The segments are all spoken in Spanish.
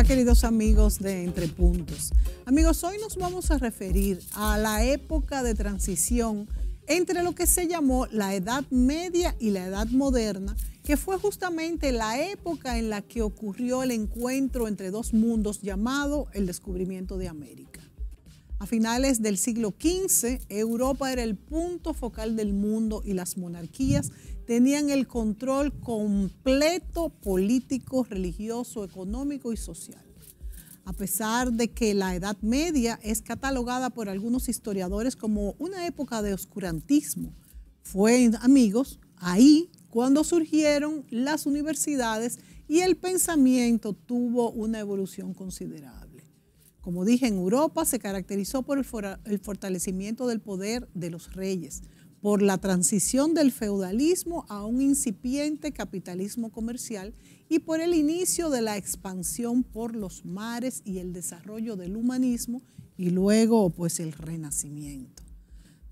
Hola queridos amigos de Entre Puntos. Amigos, hoy nos vamos a referir a la época de transición entre lo que se llamó la Edad Media y la Edad Moderna, que fue justamente la época en la que ocurrió el encuentro entre dos mundos llamado el descubrimiento de América. A finales del siglo XV, Europa era el punto focal del mundo y las monarquías tenían el control completo político, religioso, económico y social. A pesar de que la Edad Media es catalogada por algunos historiadores como una época de oscurantismo, fue, amigos, ahí cuando surgieron las universidades y el pensamiento tuvo una evolución considerable. Como dije, en Europa se caracterizó por el, fortalecimiento del poder de los reyes, por la transición del feudalismo a un incipiente capitalismo comercial y por el inicio de la expansión por los mares y el desarrollo del humanismo y luego pues el renacimiento.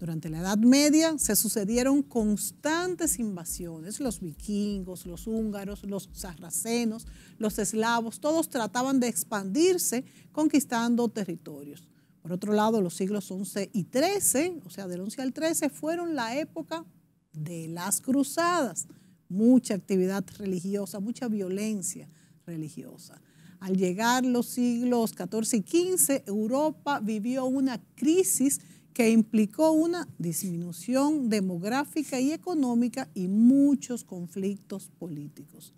Durante la Edad Media se sucedieron constantes invasiones. Los vikingos, los húngaros, los sarracenos, los eslavos, todos trataban de expandirse conquistando territorios. Por otro lado, los siglos XI y XIII, o sea, del XI al XIII, fueron la época de las cruzadas. Mucha actividad religiosa, mucha violencia religiosa. Al llegar los siglos XIV y XV, Europa vivió una crisis que implicó una disminución demográfica y económica y muchos conflictos políticos.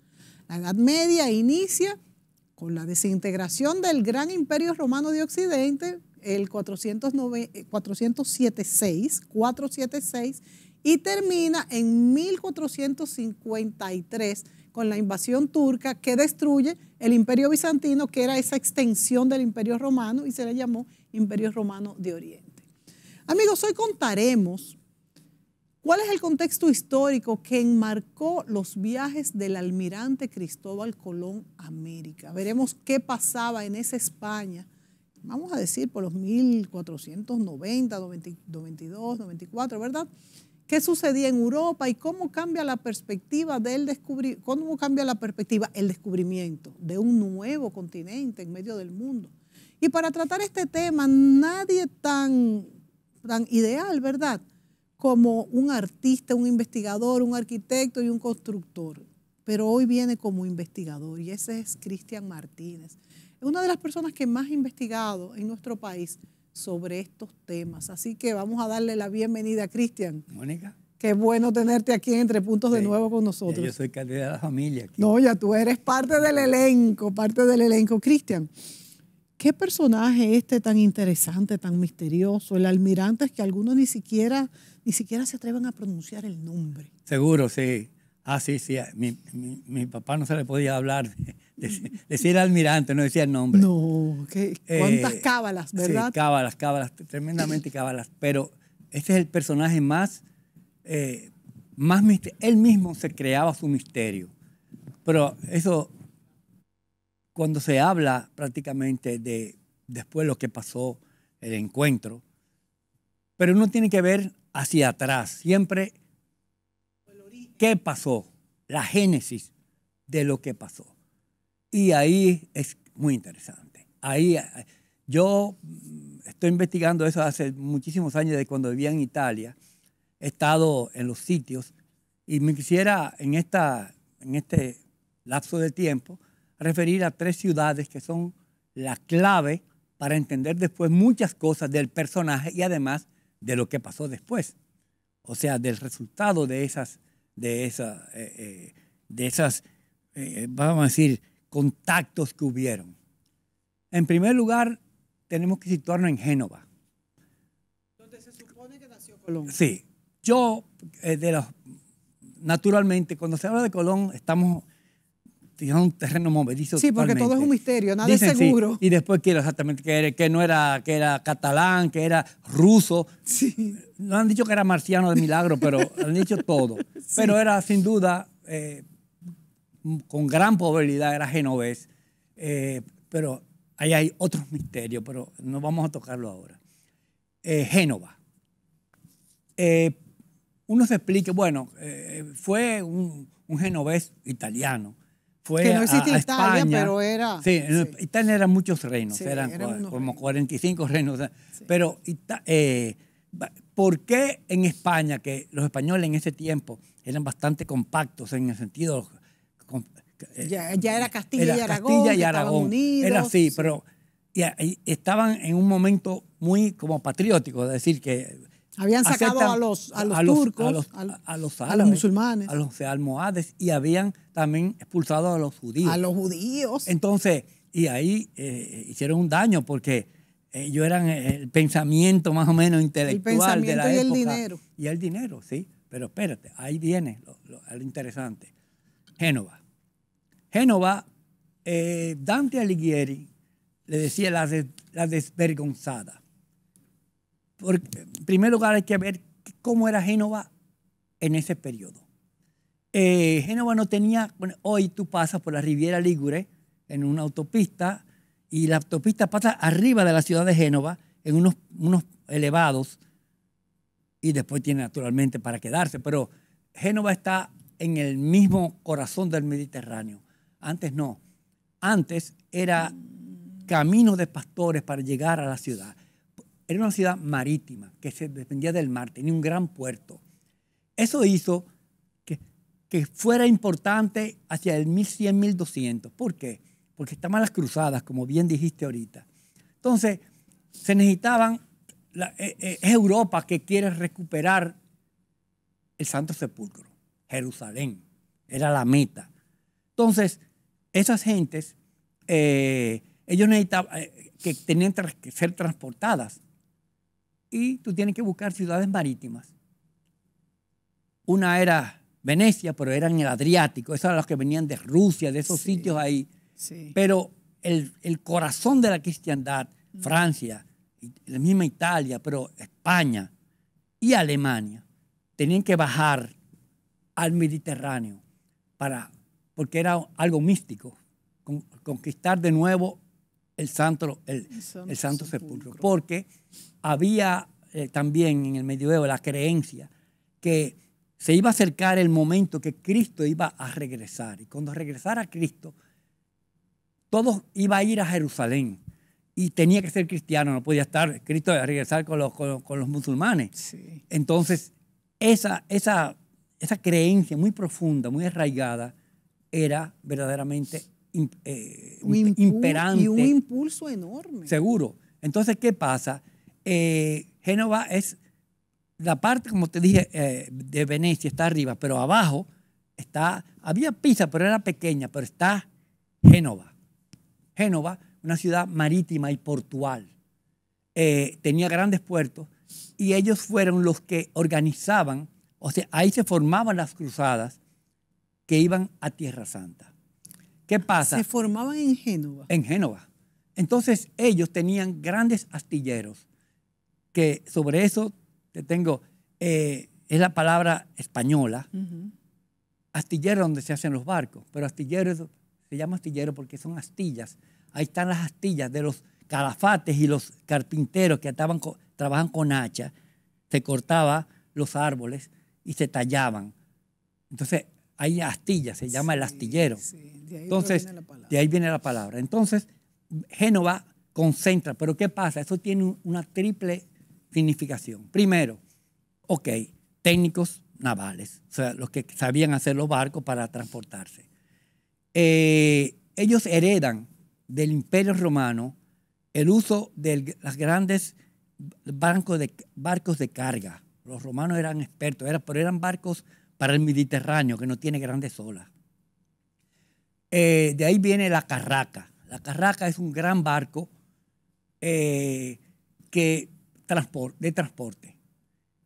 La Edad Media inicia con la desintegración del gran imperio romano de Occidente, el 407.6, 476, eh, y termina en 1453 con la invasión turca que destruye el imperio bizantino, que era esa extensión del imperio romano y se le llamó imperio romano de Oriente. Amigos, hoy contaremos cuál es el contexto histórico que enmarcó los viajes del almirante Cristóbal Colón a América. Veremos qué pasaba en esa España vamos a decir, por los 1490, 92, 94, ¿verdad? ¿Qué sucedía en Europa y cómo cambia la perspectiva del descubri cómo cambia la perspectiva el descubrimiento de un nuevo continente en medio del mundo? Y para tratar este tema, nadie tan, tan ideal, ¿verdad? Como un artista, un investigador, un arquitecto y un constructor. Pero hoy viene como investigador y ese es Cristian Martínez es una de las personas que más ha investigado en nuestro país sobre estos temas. Así que vamos a darle la bienvenida a Cristian. Mónica. Qué bueno tenerte aquí entre puntos de nuevo con nosotros. Yo soy candidata de la familia. No, ya tú eres parte del elenco, parte del elenco. Cristian, qué personaje este tan interesante, tan misterioso. El almirante es que algunos ni siquiera, ni siquiera se atreven a pronunciar el nombre. Seguro, sí. Ah, sí, sí. Mi, papá no se le podía hablar. decía el almirante, no decía el nombre. No, ¿qué? cuántas eh, cábalas, ¿verdad? Sí, cábalas, cábalas, tremendamente cábalas. Pero este es el personaje más, eh, más Él mismo se creaba su misterio. Pero eso, cuando se habla prácticamente de después lo que pasó, el encuentro, pero uno tiene que ver hacia atrás. Siempre qué pasó, la génesis de lo que pasó. Y ahí es muy interesante. Ahí, yo estoy investigando eso hace muchísimos años, de cuando vivía en Italia. He estado en los sitios y me quisiera en, esta, en este lapso de tiempo referir a tres ciudades que son la clave para entender después muchas cosas del personaje y además de lo que pasó después. O sea, del resultado de esas de, esa, eh, eh, de esas, eh, vamos a decir, contactos que hubieron. En primer lugar, tenemos que situarnos en Génova. Donde se supone que nació Colón. Sí. Yo, de los, naturalmente, cuando se habla de Colón, estamos un terreno movedizo. Sí, porque todo es un misterio, nada es seguro. Y después quiero exactamente que, no era, que era catalán, que era ruso. Sí. No han dicho que era marciano de milagro, pero han dicho todo. Pero era sin duda, eh, con gran probabilidad era genovés. Eh, pero ahí hay otros misterios, pero no vamos a tocarlo ahora. Eh, Génova. uno se explica, bueno, fue un, un genovés italiano que no existía Italia, pero era... Sí, Italia eran muchos reinos, eran, como 45 reinos. Pero, ¿por qué en España, que los españoles en ese tiempo eran bastante compactos en el sentido... Eh, ya, era Castilla y Aragón. Castilla y Aragón. era así, pero estaban en un momento muy como patriótico, es decir, que habían sacado a los, a los, turcos, a los, musulmanes, a los almohades y habían también expulsado a los judíos. A los judíos. Entonces, y ahí eh, hicieron un daño porque ellos eran el pensamiento más o menos intelectual de la y época. Y el dinero. Y el dinero, sí. Pero espérate, ahí viene lo, interesante. Génova. Génova, eh, Dante Alighieri le decía la, la desvergonzada. Porque, primer lugar hay que ver cómo era Génova en ese periodo. Eh, Génova no tenía, hoy tú pasas por la Riviera Ligure en una autopista y la autopista pasa arriba de la ciudad de Génova en unos, unos elevados y después tiene naturalmente para quedarse, pero Génova está en el mismo corazón del Mediterráneo. Antes no. Antes era camino de pastores para llegar a la ciudad. Era una ciudad marítima que se dependía del mar, tenía un gran puerto. Eso hizo que, fuera importante hacia el 1100, 1200. ¿Por qué? Porque estaban las cruzadas, como bien dijiste ahorita. Entonces, se necesitaban, e, e, es Europa que quiere recuperar el Santo Sepulcro, Jerusalén, era la meta. Entonces, esas gentes, eh, ellos necesitaban, eh, que tenían que ser transportadas y tú tienes que buscar ciudades marítimas. Una era Venecia, pero eran el Adriático, esas eran las que venían de Rusia, de esos sitios ahí. Pero el, corazón de la cristiandad, mm. Francia, la misma Italia, pero España y Alemania, tenían que bajar al Mediterráneo para, porque era algo místico, conquistar de nuevo el santo, el, santo, sepulcro. Porque había eh, también en el medioevo la creencia que se iba a acercar el momento que Cristo iba a regresar. Y cuando regresara Cristo, todos iba a ir a Jerusalén. Y tenía que ser cristiano, no podía estar Cristo a regresar con los, los musulmanes. Entonces, esa, esa, esa creencia muy profunda, muy arraigada, era verdaderamente eh, un imperante. Y un impulso enorme. Seguro. Entonces, ¿qué pasa? Génova eh, es la parte, como te dije, eh, de Venecia está arriba, pero abajo está, había Pisa, pero era pequeña, pero está Génova. Génova, una ciudad marítima y portual. tenía grandes puertos y ellos fueron los que organizaban, o sea, ahí se formaban las cruzadas que iban a Tierra Santa. ¿Qué pasa? Se formaban en Génova. En Génova. Entonces ellos tenían grandes astilleros, que sobre eso te tengo, eh, es la palabra española, astilleros astillero donde se hacen los barcos, pero astilleros, se llama astillero porque son astillas. Ahí están las astillas de los calafates y los carpinteros que ataban trabajan con hacha, se cortaba los árboles y se tallaban. Entonces hay astillas, se llama el astillero. Sí de ahí Entonces, viene la de ahí viene la palabra. Entonces, Génova concentra, pero ¿qué pasa? Eso tiene una triple significación. Primero, ok, técnicos navales, o sea, los que sabían hacer los barcos para transportarse. Eh, ellos heredan del imperio romano el uso de los grandes barcos de, barcos de carga. Los romanos eran expertos, pero eran barcos para el Mediterráneo, que no tiene grandes olas. Eh, de ahí viene la carraca. La carraca es un gran barco eh, de transporte.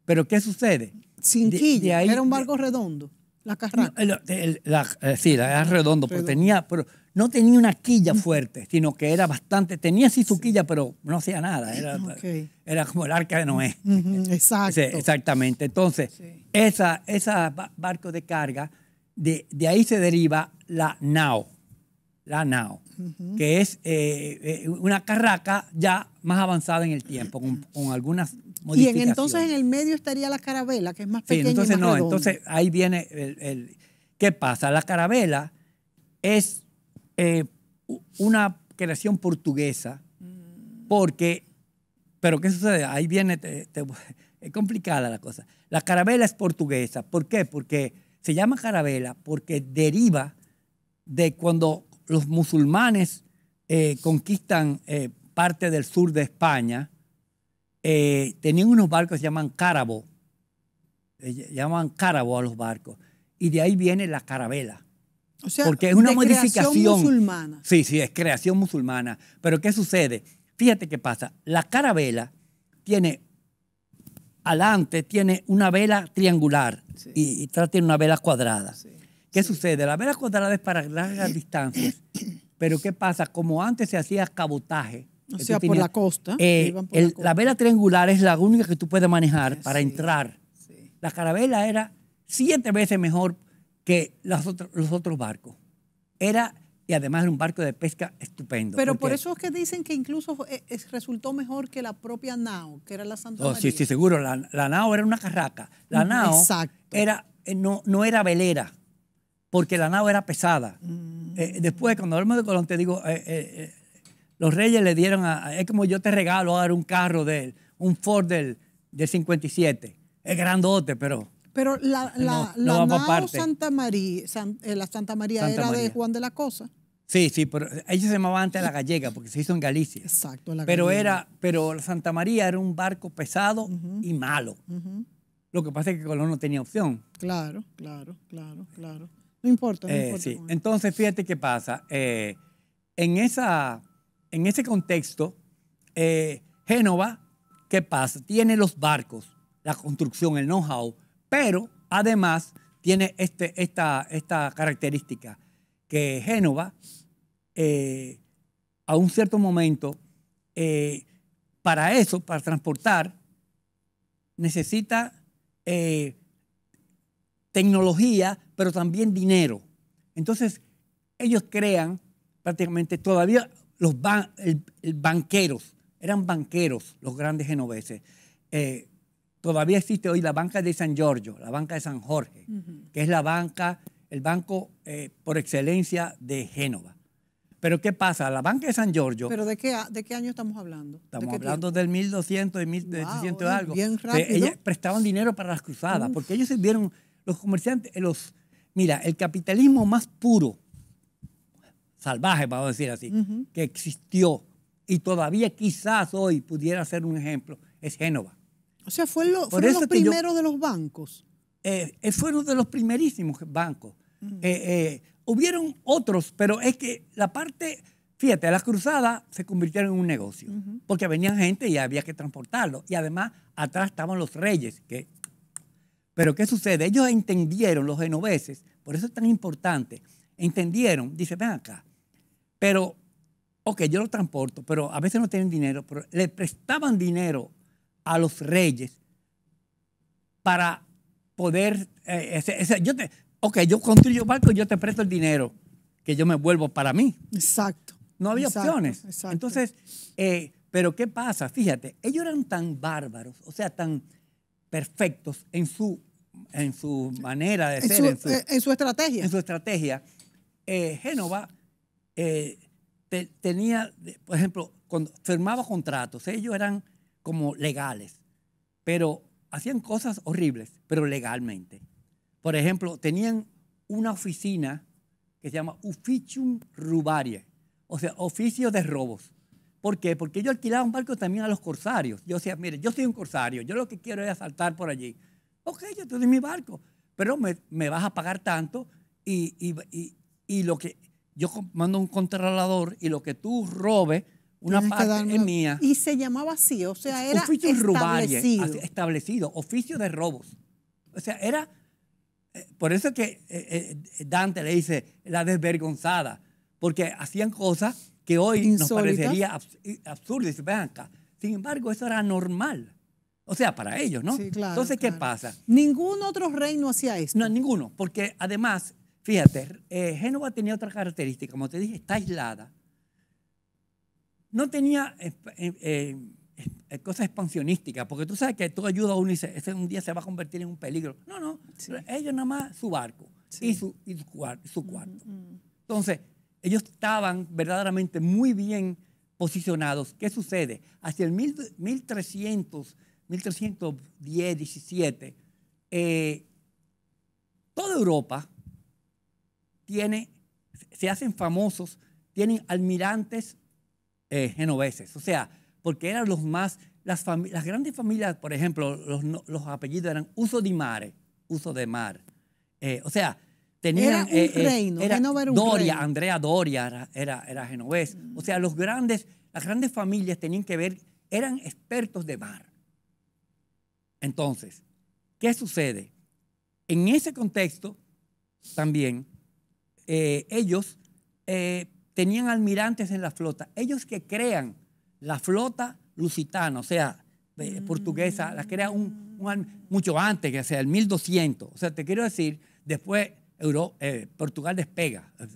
Pero ¿qué sucede? Sin quilla, era un barco redondo. La carraca. Eh, sí, era redondo, pero tenía, pero no tenía una quilla mm. fuerte, sino que era bastante, tenía sí su quilla, pero no hacía nada. Era, como el arca de Noé. exacto. exactamente. Entonces, ese esa, barco de carga, de, de ahí se deriva la nao, la nao, que es eh, eh, una carraca ya más avanzada en el tiempo, con, algunas modificaciones. Y entonces en el medio estaría la carabela, que es más pequeña. entonces no, entonces ahí viene el, ¿Qué pasa? La carabela es eh, una creación portuguesa, mm. porque. Pero ¿qué sucede? Ahí viene. es complicada la cosa. La carabela es portuguesa. ¿Por qué? Porque se llama carabela porque deriva de cuando los musulmanes eh, conquistan eh, parte del sur de España, eh, tenían unos barcos que se llaman cárabo, llaman cárabo a los barcos, y de ahí viene la carabela. O sea, porque es una modificación musulmana. Sí, sí, es creación musulmana. Pero ¿qué sucede? Fíjate qué pasa. La carabela tiene, adelante tiene una vela triangular y, y tiene una vela cuadrada. Sí. ¿Qué sucede? La vela cuadrada es para largas eh, distancias, eh, pero eh. ¿qué pasa? Como antes se hacía cabotaje. O sea, por, la costa, la vela triangular es la única que tú puedes manejar para entrar. La carabela era siete veces mejor que los, otros barcos. Era y además era un barco de pesca estupendo. Pero por eso es que dicen que incluso resultó mejor que la propia nao, que era la Santa oh, Sí, sí, seguro. La, nao era una carraca. La nao era, no, no era velera porque la nave era pesada. Mm. Eh, después, cuando hablamos de Colón, te digo, eh, eh, los reyes le dieron, a, es como yo te regalo ahora un carro de un Ford del, 57. Es grandote, pero... Pero la, la, la Santa María, la Santa María era de Juan de la Cosa. Sí, sí, pero ella se llamaba antes la gallega porque se hizo en Galicia. Exacto, la pero era, pero Santa María era un barco pesado y malo. Lo que pasa es que Colón no tenía opción. Claro, claro, claro, claro. No importa. No eh, importa sí. Entonces, fíjate qué pasa. Eh, en, esa, en ese contexto, eh, Génova, ¿qué pasa? Tiene los barcos, la construcción, el know-how, pero además tiene este, esta, esta característica, que Génova, a un cierto momento, para eso, para transportar, necesita tecnología, pero también dinero. Entonces, ellos crean prácticamente todavía los banqueros, eran banqueros los grandes genoveses. Eh, todavía existe hoy la banca de San Giorgio, la banca de San Jorge, que es la banca, el banco eh, por excelencia de Génova. Pero ¿qué pasa? La banca de San Giorgio... ¿Pero de qué, de qué año estamos hablando? Estamos hablando del 1200 y 1700 algo. Bien rápido. prestaban dinero para las cruzadas, porque ellos se sirvieron los comerciantes, los, mira, el capitalismo más puro, salvaje, vamos a decir así, que existió y todavía quizás hoy pudiera ser un ejemplo, es Génova. O sea, fue lo, fueron los primeros de los bancos. Eh, eh, fueron de los primerísimos bancos. Eh, hubieron otros, pero es que la parte, fíjate, las cruzadas se convirtieron en un negocio, porque venía gente y había que transportarlo. Y además, atrás estaban los reyes, que pero ¿qué sucede? Ellos entendieron, los genoveses, por eso es tan importante, entendieron, dice, ven acá, pero, ok, yo lo transporto, pero a veces no tienen dinero, pero le prestaban dinero a los reyes para poder, eh, yo te, ok, yo construyo barco y yo te presto el dinero que yo me vuelvo para mí. Exacto. No había opciones. Exacto. Entonces, eh, pero ¿qué pasa? Fíjate, ellos eran tan bárbaros, o sea, tan perfectos en su, en su manera de ser, en, su, eh, en, su, estrategia. En su estrategia. Eh, Génova eh, tenía, por ejemplo, cuando firmaba contratos, ellos eran como legales, pero hacían cosas horribles, pero legalmente. Por ejemplo, tenían una oficina que se llama Ufficium Rubarie, o sea, oficio de robos. ¿Por qué? Porque yo alquilaba un barco también a los corsarios. Yo decía, mire, yo soy un corsario, yo lo que quiero es asaltar por allí. Ok, yo te doy mi barco, pero me, vas a pagar tanto y, lo que yo mando un controlador y lo que tú robes, una parte es mía. Y se llamaba así, o sea, era oficio establecido. establecido, oficio de robos. O sea, era, eh, por eso que eh, eh, Dante le dice la desvergonzada, porque hacían cosas que hoy nos parecería eh, absurdo. Y Sin embargo, eso era normal. O sea, para ellos, ¿no? Entonces, ¿qué pasa? Ningún otro reino hacía eso. No, ninguno, porque además, fíjate, eh, Génova tenía otra característica, como te dije, está aislada. No tenía eh, cosas expansionísticas, porque tú sabes que tú ayuda a uno y un día se va a convertir en un peligro. No, no, ellos nada más su barco y su, su, cuarto. Mm, mm. Entonces, ellos estaban verdaderamente muy bien posicionados. ¿Qué sucede? Hacia el 1300, 1310, 17, toda Europa tiene, se hacen famosos, tienen almirantes eh, genoveses. O sea, porque eran los más, las, grandes familias, por ejemplo, los, apellidos eran uso de mare, uso de mar. Eh, o sea, Tenían, era eh, eh, reino, un Doria, Andrea Doria era, era, genovés. O sea, los grandes, las grandes familias tenían que ver, eran expertos de mar. Entonces, ¿qué sucede? En ese contexto, también, eh, ellos tenían almirantes en la flota. Ellos que crean la flota lusitana, o sea, mm. portuguesa, la crea mucho antes, que sea el 1200. O sea, te quiero decir, después eh, Portugal despega. Eh,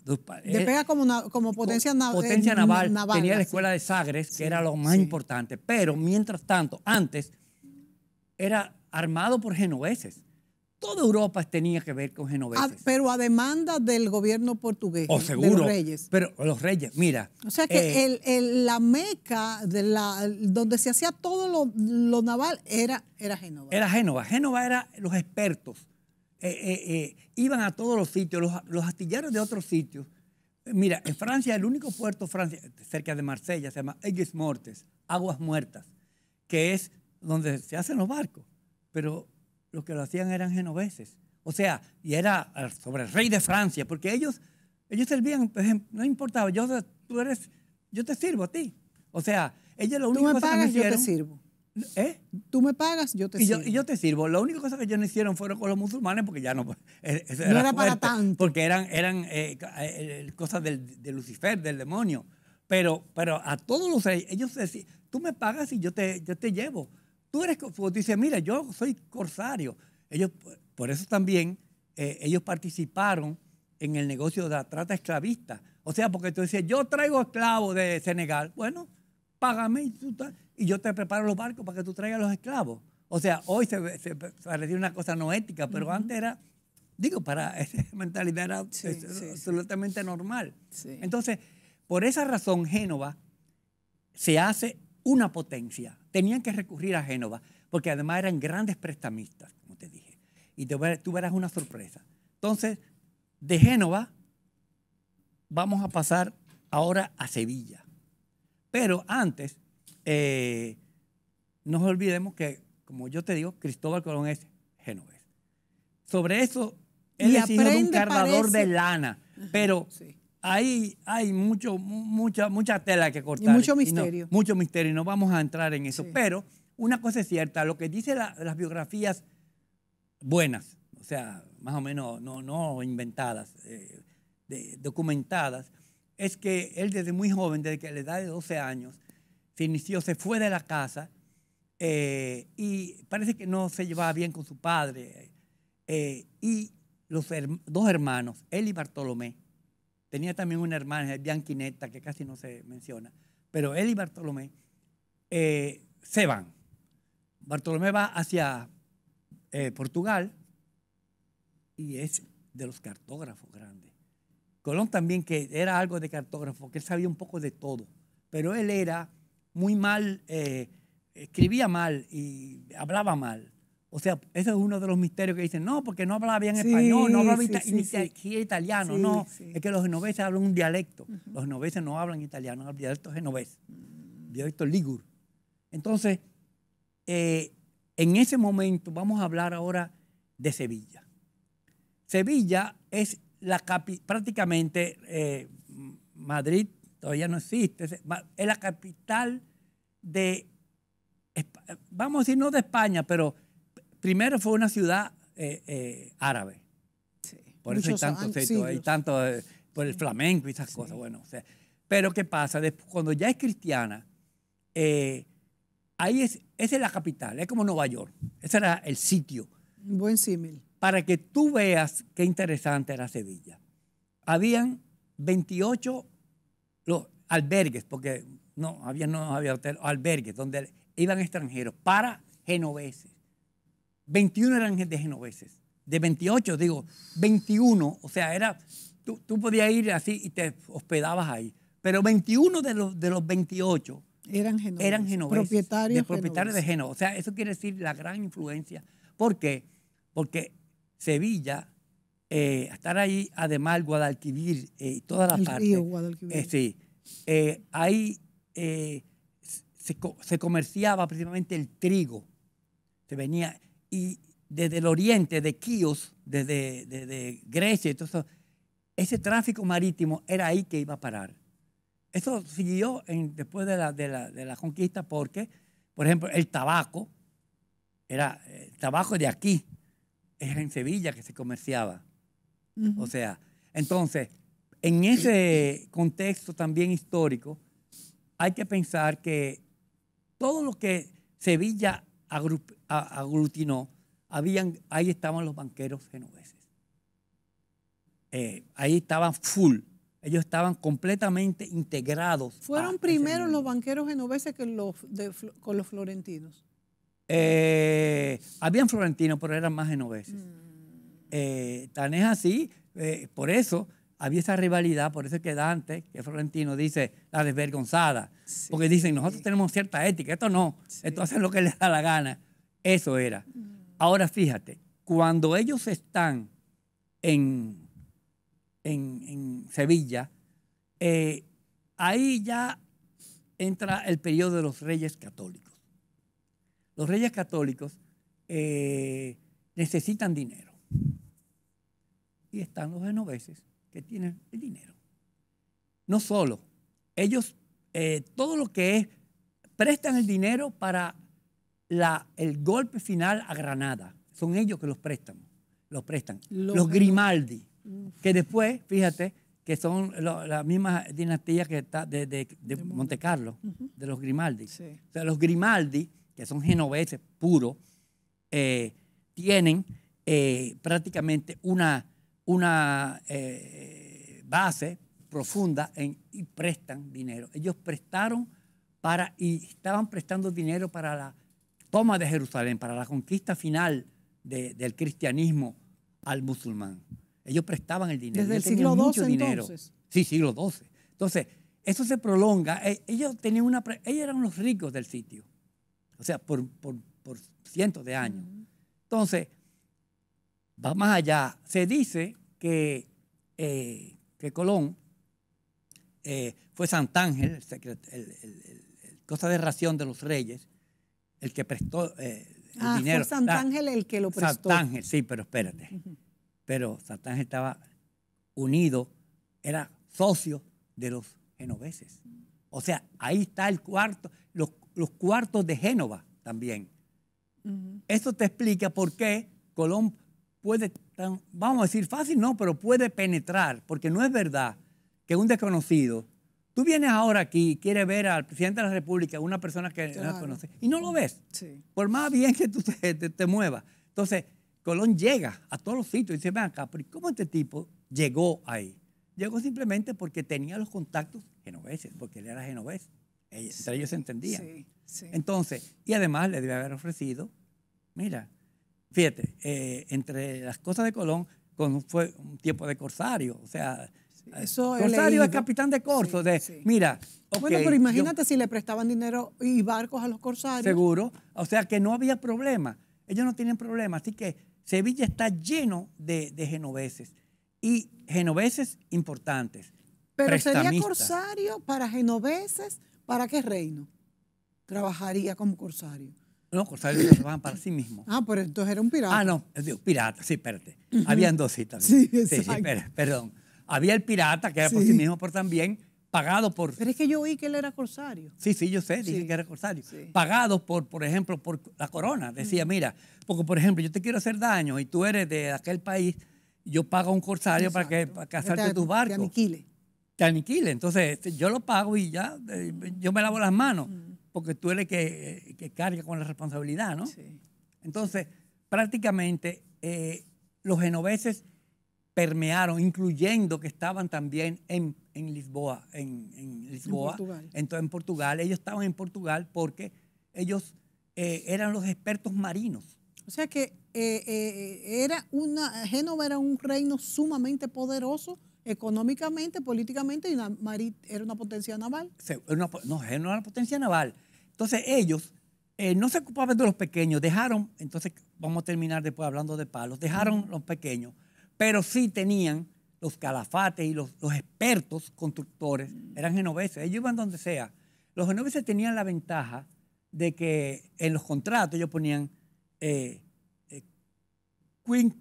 despega como, como potencia, potencia eh, naval. Tenía la escuela de Sagres, que era lo más importante. Pero mientras tanto, antes era armado por genoveses. Toda Europa tenía que ver con ah, genoveses. pero a demanda del gobierno portugués. O oh, seguro. De los reyes. Pero los reyes, mira. O sea que la meca de la, donde se hacía todo lo, naval era, era Génova. Era Génova. Génova era los expertos eh, eh, eh, iban a todos los sitios, los, los astilleros de otros sitios. Mira, en Francia, el único puerto Francia, cerca de Marsella se llama Aigues Mortes, Aguas Muertas, que es donde se hacen los barcos. Pero los que lo hacían eran genoveses. O sea, y era sobre el rey de Francia, porque ellos, ellos servían, no importaba, yo, tú eres, yo te sirvo a ti. O sea, ellos lo único tú me pagas, que yo te sirvo. ¿Eh? Tú me pagas, yo te sirvo. y yo te sirvo. La única cosa que ellos no hicieron fueron con los musulmanes porque ya no. Pues, e, e, no era, para tanto. Porque eran, eran eh, eh, cosas de Lucifer, del demonio. Pero, pero a todos los ellos decían, tú me pagas y yo te, te llevo. Tú eres, tú pues, dices, mira, yo soy corsario. Ellos, por eso también, eh, ellos participaron en el negocio de la trata esclavista. O sea, porque tú decías, yo traigo esclavos de Senegal. Bueno, págame y, y yo te preparo los barcos para que tú traigas los esclavos. O sea, hoy se, se, una cosa no ética, pero antes era, digo, para esa mentalidad era este, absolutamente normal. Entonces, por esa razón, Génova se hace una potencia. Tenían que recurrir a Génova, porque además eran grandes prestamistas, como te dije. Y te, tú verás una sorpresa. Entonces, de Génova vamos a pasar ahora a Sevilla. Pero antes, eh, no olvidemos que, como yo te digo, Cristóbal Colón es genovés. Sobre eso, él es hijo un cargador de lana, pero ahí hay, hay mucho, mucha, mucha tela que cortar. Y mucho misterio. mucho misterio, y no vamos a entrar en eso. Pero una cosa es cierta, lo que dicen las biografías buenas, o sea, más o menos no, inventadas, eh, documentadas, es que él desde muy joven, desde que la edad de 12 años, se inició, se fue de la casa eh, y parece que no se llevaba bien con su padre. Eh, y los dos hermanos, él y Bartolomé, tenía también una hermana, Bianquineta, que casi no se menciona, pero él y Bartolomé eh, se van. Bartolomé va hacia Portugal y es de los cartógrafos grandes Colón también, que era algo de cartógrafo, que él sabía un poco de todo, pero él era muy mal, eh, escribía mal y hablaba mal. O sea, ese es uno de los misterios que dicen, no, porque no hablaba bien español, no hablaba bien italiano, no. Es que los genoveses hablan un dialecto. Los genoveses no hablan italiano, hablan dialecto genovés, dialecto ligur. Entonces, eh, en ese momento vamos a hablar ahora de Sevilla. Sevilla es prácticamente eh, Madrid todavía no existe, es la capital de, vamos a decir, no de España, pero primero fue una ciudad eh, eh, árabe. Por eso hay tanto, por el flamenco y esas cosas. Bueno, pero ¿qué pasa? cuando ya es cristiana, ahí es, esa es la capital, es como Nueva York, ese era el sitio. Buen símil para que tú veas qué interesante era Sevilla. Habían 28 los albergues, porque no había, no había hotel, albergues donde iban extranjeros para genoveses. 21 eran de genoveses. De 28, digo, 21. O sea, era, tú, tú podías ir así y te hospedabas ahí. Pero 21 de los, de los 28 eran genoveses. propietarios, de propietarios de O sea, eso quiere decir la gran influencia. ¿Por qué? Porque Sevilla, eh, estar ahí, además, Guadalquivir, eh, y toda la parte. Eh, sí. ahí se, comerciaba principalmente el trigo. Se venía, y desde el oriente, de Quíos, desde, Grecia, entonces, ese tráfico marítimo era ahí que iba a parar. Eso siguió después de la, de la conquista porque, por ejemplo, el tabaco, era el tabaco de aquí, era en Sevilla que se comerciaba. O sea, entonces, en ese contexto también histórico, hay que pensar que todo lo que Sevilla aglutinó, habían, ahí estaban los banqueros genoveses. Eh, ahí estaban full. Ellos estaban completamente integrados. Fueron primero los banqueros genoveses que los con los florentinos. Eh, habían florentinos, pero eran más genoveses. Eh, tan es así, eh, por eso había esa rivalidad, por eso es que Dante, que florentino, dice la desvergonzada. Porque dicen, nosotros tenemos cierta ética, esto no, esto hacen lo que les da la gana. Eso era. Mm. Ahora fíjate, cuando ellos están en, en Sevilla, ahí ya entra el periodo de los reyes católicos los reyes católicos eh, necesitan dinero. Y están los genoveses que tienen el dinero. No solo, ellos, eh, todo lo que es, prestan el dinero para la, el golpe final a Granada. Son ellos que los prestan. Los prestan. Los, Grimaldi, que después, fíjate, que son la misma dinastía que está de, de, de, Monte Carlo, de los Grimaldi. O sea, los Grimaldi que son genoveses puros, eh, tienen eh, prácticamente una, una eh, base profunda y prestan dinero. Ellos prestaron para, y estaban prestando dinero para la toma de Jerusalén, para la conquista final del cristianismo al musulmán. Ellos prestaban el dinero. Desde el siglo XII, Entonces. Sí, siglo XII. Entonces, eso se prolonga. Ellos, tenían una, ellos eran los ricos del sitio o sea, por, cientos de años. Entonces, va más allá. Se dice que, eh, Colón eh, fue Santángel, el, cosa de ración de los reyes, el que prestó eh, el ah, dinero. Fue ah, Santángel el que lo prestó. Santángel, sí, pero espérate. Pero Santángel estaba unido, era socio de los genoveses. O sea, ahí está el cuarto, los cuartos de Génova también. Eso te explica por qué Colón puede, tan, vamos a decir fácil, no, pero puede penetrar, porque no es verdad que un desconocido, tú vienes ahora aquí y quieres ver al presidente de la República, una persona que no conoces, y no lo ves, por más bien que tú te, muevas. Entonces, Colón llega a todos los sitios y dice, ven acá, pero ¿cómo este tipo llegó ahí? Llegó simplemente porque tenía los contactos genoveses, porque él era genovés. Entre ellos se entendían. Entonces, y además le debe haber ofrecido, mira, fíjate, eh, entre las cosas de Colón, con, fue un tiempo de corsario, o sea, eh, Corsario es capitán de corso. de, Mira, bueno, pero imagínate si le prestaban dinero y barcos a los corsarios. Seguro. O sea que no había problema. Ellos no tienen problema. Así que Sevilla está lleno de, de genoveses. Y genoveses importantes. Pero sería corsario para genoveses ¿para qué reino trabajaría como corsario? No, corsario se para sí mismo. Ah, pero entonces era un pirata. Ah, no, pirata, sí, espérate. Había Habían dos citas. Sí, sí, sí, perdón. Había el pirata, que era por sí mismo, pero también pagado por... Pero es que yo oí que él era corsario. Sí, sí, yo sé, dije que era corsario. Pagado por, por ejemplo, por la corona. Decía, mira, porque por ejemplo, yo te quiero hacer daño y tú eres de aquel país, yo pago a un corsario para que, para este tu asalte tus te aniquile. Entonces, este, yo lo pago y ya, eh, yo me lavo las manos, mm. porque tú eres que, eh, que carga con la responsabilidad, ¿no? Sí. Entonces, prácticamente eh, los genoveses permearon, incluyendo que estaban también en, Lisboa, en, en Lisboa, en Portugal. Entonces, en Portugal. Ellos estaban en Portugal porque ellos eran los expertos marinos. O sea que era una, Génova era un reino sumamente poderoso económicamente, políticamente, y era una potencia naval. No, no, era una potencia naval. Entonces ellos eh, no se ocupaban de los pequeños, dejaron, entonces vamos a terminar después hablando de palos, dejaron los pequeños, pero sí tenían los calafates y los, expertos constructores, eran genoveses, ellos iban donde sea. Los genoveses tenían la ventaja de que en los contratos ellos ponían eh, eh Queen,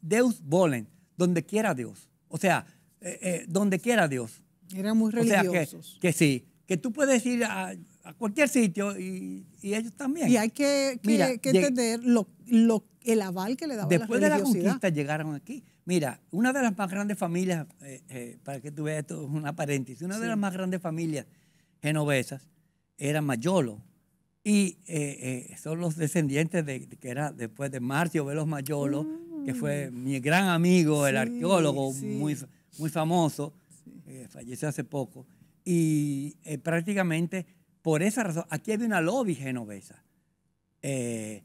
Deus Volen, donde quiera Dios. O sea, eh, eh, donde quiera Dios. Era muy religiosos. que, sí, que tú puedes ir a, cualquier sitio y, ellos también. Y hay que, entender lo, el aval que le daba Después de la conquista llegaron aquí. Mira, una de las más grandes familias, eh, para que tú veas esto, es una paréntesis, una de las más grandes familias genovesas era Mayolo. Y son los descendientes de, que era después de Marcio los Mayolo. Mm que fue mm. mi gran amigo, el arqueólogo Muy, muy famoso, eh, falleció hace poco, y eh, prácticamente por esa razón, aquí hay una lobby genovesa. Eh,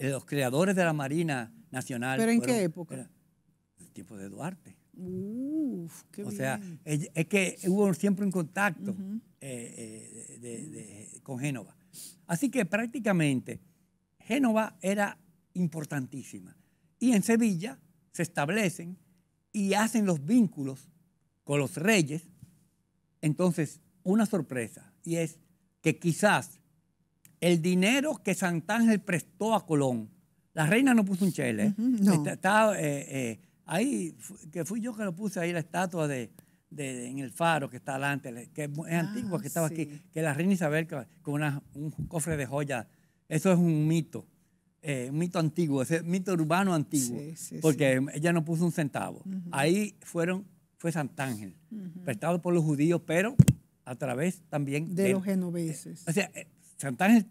los creadores de la Marina Nacional. ¿Pero en qué época? En el tiempo de Duarte. Uf, qué o sea, Es, que hubo siempre un contacto con Génova. Así que prácticamente Génova era importantísima. Y en Sevilla se establecen y hacen los vínculos con los reyes. Entonces, una sorpresa, y es que quizás el dinero que Santángel prestó a Colón, la reina no puso un chele, ¿eh? no. Eh, eh, ahí, que fui yo que lo puse ahí, la estatua de, en el faro que está adelante, que es ah, antigua, que estaba aquí, que la reina Isabel, con un cofre de joyas, eso es un mito. Eh, un mito antiguo, ese mito urbano antiguo, porque ella no puso un centavo. Ahí fueron, fue Santángel, prestado por los judíos, pero a través también de, los genoveses. o sea, eh, Santángel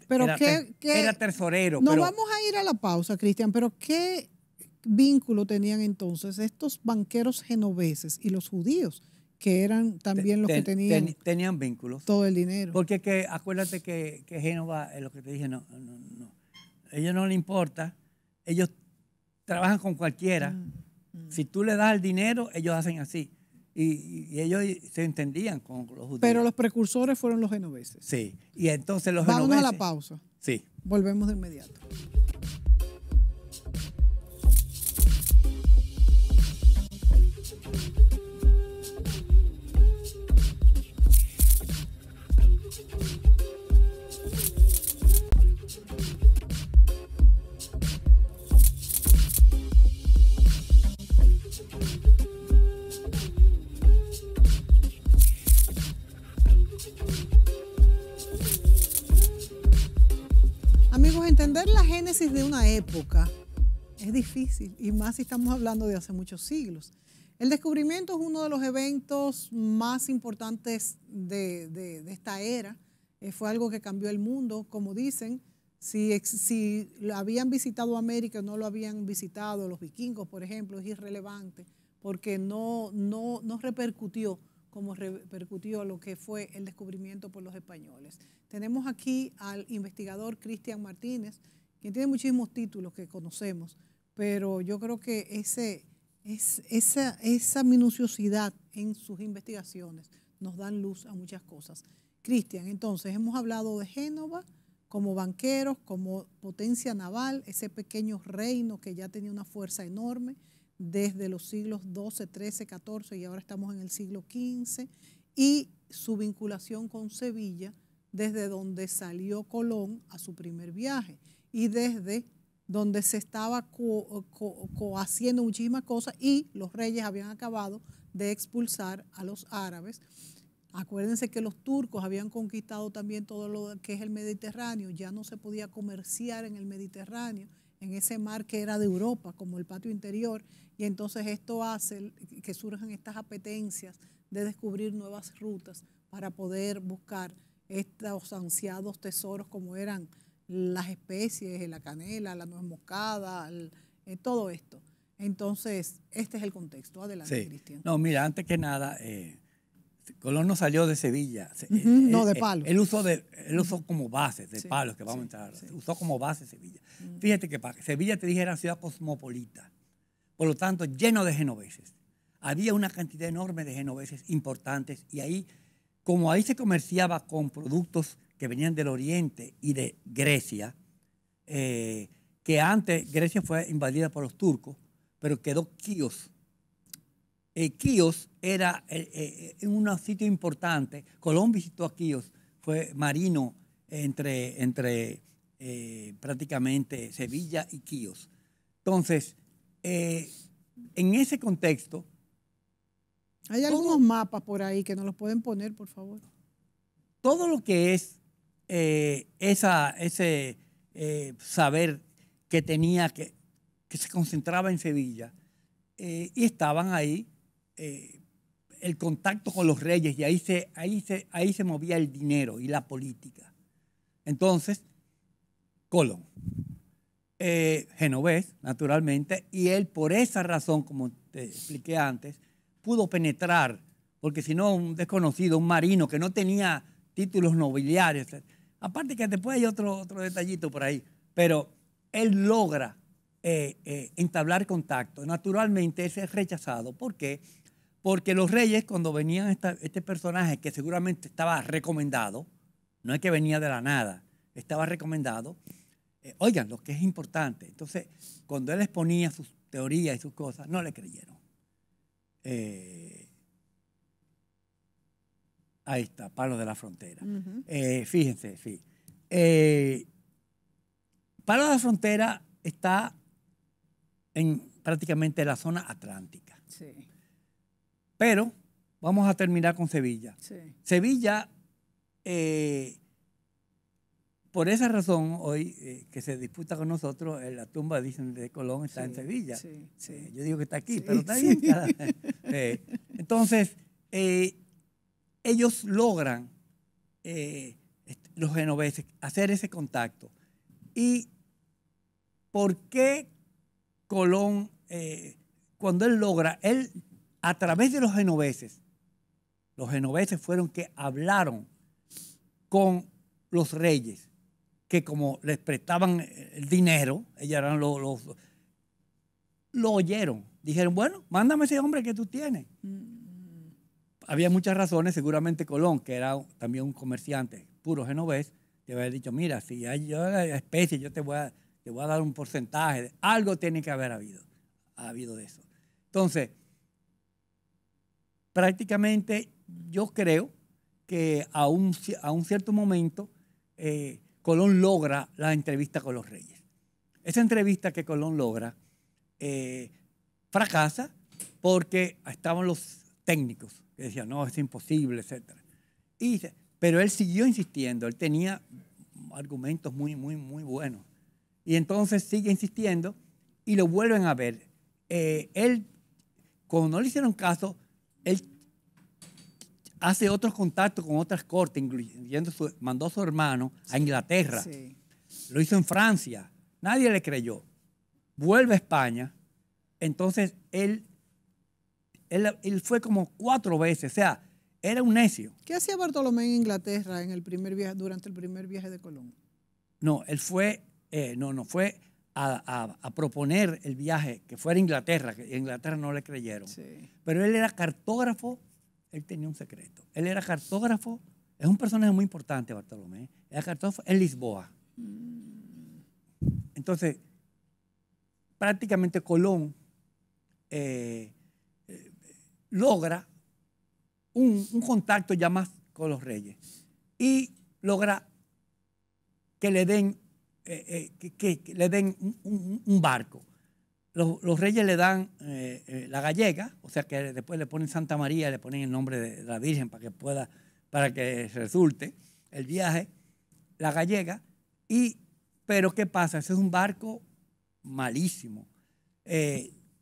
era, tesorero. No vamos a ir a la pausa, Cristian, pero ¿qué vínculo tenían entonces estos banqueros genoveses y los judíos? que eran también los que tenían. tenían vínculos. Todo el dinero. Porque acuérdate que, que Génova, eh, lo que te dije, no, no, ellos no les importa. Ellos trabajan con cualquiera. Mm, mm. Si tú le das el dinero, ellos hacen así. Y, ellos se entendían con los judíos. Pero los precursores fueron los genoveses. Sí. Y entonces los genoveses. Vamos a la pausa. Sí. Volvemos de inmediato. época es difícil, y más si estamos hablando de hace muchos siglos. El descubrimiento es uno de los eventos más importantes de, esta era. Eh, fue algo que cambió el mundo, como dicen. Si, si habían visitado América o no lo habían visitado, los vikingos, por ejemplo, es irrelevante porque no, no, no repercutió como repercutió lo que fue el descubrimiento por los españoles. Tenemos aquí al investigador Cristian Martínez, tiene muchísimos títulos que conocemos, pero yo creo que esa, esa minuciosidad en sus investigaciones nos dan luz a muchas cosas. Cristian, entonces hemos hablado de Génova como banqueros, como potencia naval, ese pequeño reino que ya tenía una fuerza enorme desde los siglos XII, XIII, XIV y ahora estamos en el siglo XV, y su vinculación con Sevilla, desde donde salió Colón a su primer viaje y desde donde se estaba haciendo muchísimas cosas y los reyes habían acabado de expulsar a los árabes. Acuérdense que los turcos habían conquistado también todo lo que es el Mediterráneo, ya no se podía comerciar en el Mediterráneo, en ese mar que era de Europa, como el patio interior, y entonces esto hace que surjan estas apetencias de descubrir nuevas rutas para poder buscar estos ansiados tesoros como eran las especies, la canela, la nuez moscada, eh, todo esto. Entonces, este es el contexto. Adelante, Cristian. No, mira, antes que nada, eh, Colón no salió de Sevilla. Eh, no, de palos. El uso de, como base, de palos que vamos a entrar, usó como base Sevilla. Mm. Fíjate que Sevilla, te dije, era ciudad cosmopolita, por lo tanto, lleno de genoveses. Había una cantidad enorme de genoveses importantes y ahí, como ahí se comerciaba con productos que venían del Oriente y de Grecia, eh, que antes Grecia fue invadida por los turcos, pero quedó Quíos. Eh, era eh, eh, un sitio importante. Colón visitó a Quíos, fue marino entre, entre prácticamente Sevilla y Quíos. Entonces, en ese contexto... Hay algunos mapas por ahí que nos los pueden poner, por favor. Todo lo que es eh, esa, ese eh, saber que tenía, que, que, se concentraba en Sevilla, eh, y estaban ahí el contacto con los reyes, y ahí se, ahí, se, ahí se movía el dinero y la política. Entonces, Colón, genovés, naturalmente, y él por esa razón, como te expliqué antes, pudo penetrar, porque si no, un desconocido, un marino que no tenía títulos nobiliarios, Aparte que después hay otro, otro detallito por ahí, pero él logra eh, eh, entablar contacto. Naturalmente, ese es rechazado. ¿Por qué? Porque los reyes, cuando venían este personaje que seguramente estaba recomendado, no es que venía de la nada, estaba recomendado, eh, oigan, lo que es importante. Entonces, cuando él exponía sus teorías y sus cosas, no le creyeron. Ahí está, Palo de la Frontera. Eh, fíjense, sí. Eh, Palo de la Frontera está en prácticamente la zona atlántica. Sí. Pero vamos a terminar con Sevilla. Sí. Sevilla, eh, por esa razón, hoy que se disputa con nosotros, la tumba, dicen, de Colón está en Sevilla. yo digo que está aquí, pero está ahí. entonces, ellos logran, eh, los genoveses, hacer ese contacto. ¿Y por qué Colón, eh, cuando él logra, él, a través de los genoveses, los genoveses fueron que hablaron con los reyes, que como les prestaban el dinero, ellos eran los, lo oyeron. Dijeron, bueno, mándame ese hombre que tú tienes. Mm había muchas razones, seguramente Colón, que era también un comerciante puro genovés, te había dicho, mira, si hay yo la especie, yo te voy a, te voy a dar un porcentaje, algo tiene que haber habido, ha habido de eso. Entonces, prácticamente yo creo que a un, a un cierto momento eh, Colón logra la entrevista con los reyes. Esa entrevista que Colón logra eh, fracasa porque estaban los técnicos que decía, no, es imposible, etc. pero él siguió insistiendo, él tenía argumentos muy, muy, muy buenos. Y entonces sigue insistiendo y lo vuelven a ver. Eh, él, como no le hicieron caso, él hace otros contactos con otras cortes, incluyendo mandó a su hermano a Inglaterra. Lo hizo en Francia. Nadie le creyó. Vuelve a España. Entonces él él, fue como cuatro veces, o sea, era un necio. ¿Qué hacía Bartolomé en Inglaterra en el primer viaje, durante el primer viaje de Colón? No, él fue, eh, no, no, fue a, proponer el viaje que fuera a Inglaterra, que Inglaterra no le creyeron. Pero él era cartógrafo, él tenía un secreto. Él era cartógrafo, es un personaje muy importante, Bartolomé. Era cartógrafo en Lisboa. Mm. Entonces, prácticamente Colón eh, logra un, contacto ya más con los reyes y logra que le den, eh, eh, que, le den un, barco. Los, reyes le dan eh, la gallega, o sea que después le ponen Santa María, le ponen el nombre de, la Virgen para que pueda, para que resulte el viaje, la gallega, y, pero ¿qué pasa? Ese es un barco malísimo.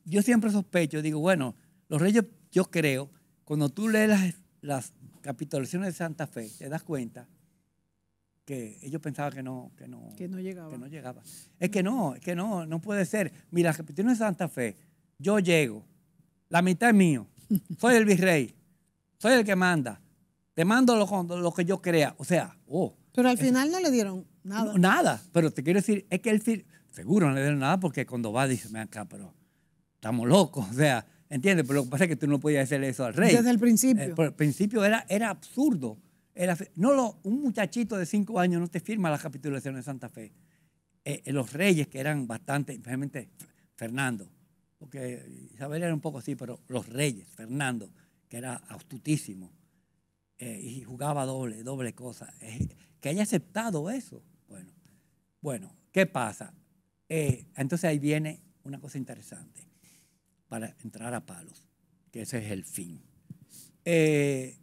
yo siempre sospecho, digo, bueno, los reyes yo creo, cuando tú lees las, capitulaciones de Santa Fe, te das cuenta que ellos pensaban que no, que no, no, llegaba. Es que no, es que no, no puede ser. Mira, las capitulaciones de Santa Fe, yo llego, la mitad es mío, soy el virrey, soy el que manda, te mando lo, que yo crea. O sea, oh. Pero al final no le dieron nada. nada, pero te quiero decir, es que él, seguro no le dieron nada porque cuando va dice, me acá, pero estamos locos. O sea, ¿Entiendes? Pero lo que pasa es que tú no podías hacer eso al rey. Desde el principio. Eh, el principio era, era absurdo. Era, no lo, un muchachito de cinco años no te firma la capitulación de Santa Fe. Eh, eh, los reyes, que eran bastante, especialmente Fernando, porque Isabel era un poco así, pero los reyes, Fernando, que era astutísimo y jugaba doble, doble cosa, que haya aceptado eso. Bueno, bueno ¿qué pasa? entonces ahí viene una cosa interesante para entrar a palos, que ese es el fin. Eh,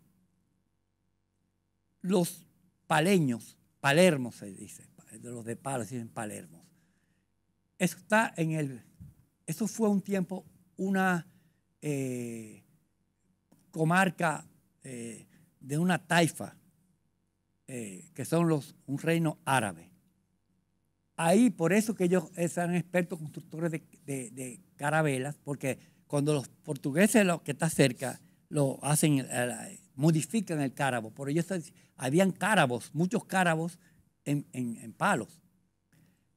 los paleños, palermos se dice, de los de palos dicen Palermo. Eso está en el, eso fue un tiempo una eh, comarca eh, de una taifa, que son los, un reino árabe. Ahí, por eso que ellos eran expertos constructores de de, carabelas, porque cuando los portugueses, los que está cerca, lo hacen, eh, modifican el cárabo. Por ellos habían cárabos, muchos cárabos en, palos.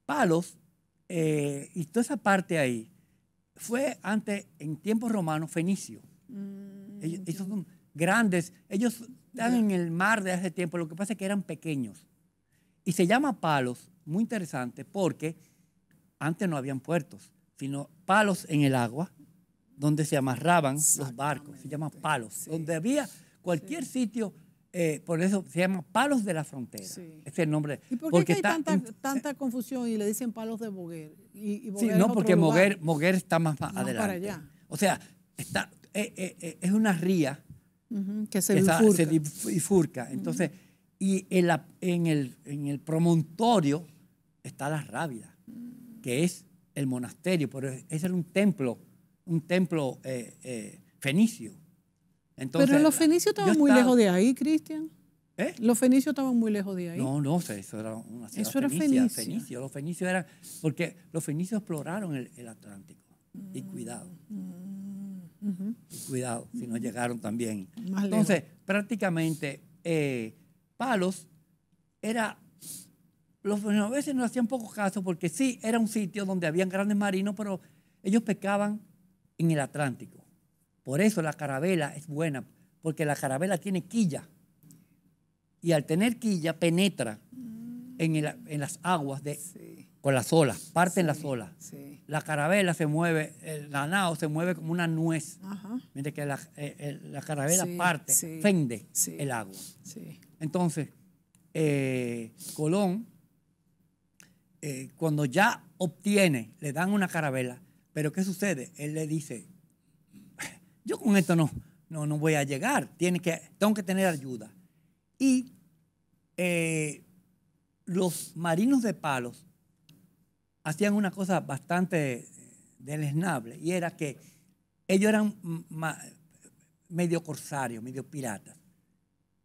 Palos, eh, y toda esa parte ahí, fue antes, en tiempos romanos, fenicio. Mm, ellos, son grandes, ellos están en el mar de hace tiempo, lo que pasa es que eran pequeños. Y se llama palos, muy interesante, porque antes no habían puertos sino palos en el agua donde se amarraban los barcos, se llaman palos, donde había cualquier sitio, eh, por eso se llama palos de la frontera, Ese es el nombre. ¿Y por qué porque hay tanta, confusión y le dicen palos de Moguer? Y, sí, no, porque Moguer, está más, adelante. O sea, está, eh, eh, es una ría que se, difurca. bifurca. Entonces, y en, el, en el promontorio está la rábida que es el monasterio, pero ese era un templo, un templo eh, eh, fenicio. Entonces, pero los fenicios estaban muy lejos de ahí, Cristian. ¿Eh? Los fenicios estaban muy lejos de ahí. No, no, eso era una ciudad eso era fenicia, fenicio. Los fenicios eran, porque los fenicios exploraron el, Atlántico. Y mm, cuidado. Mm, y cuidado, si no llegaron también. Entonces, prácticamente, eh, Palos era los genoveses no hacían poco caso porque sí, era un sitio donde habían grandes marinos, pero ellos pescaban en el Atlántico. Por eso la carabela es buena, porque la carabela tiene quilla. Y al tener quilla, penetra en, las aguas de, con las olas, parte en las olas. La carabela se mueve, el, la se mueve como una nuez. Mientras que la, eh, carabela parte, fende el agua. Entonces, eh, Colón eh, cuando ya obtiene, le dan una carabela, pero ¿qué sucede? Él le dice, yo con esto no, no, voy a llegar, tiene que, tengo que tener ayuda. Y eh, los marinos de palos hacían una cosa bastante eh, deleznable y era que ellos eran medio corsarios, medio piratas.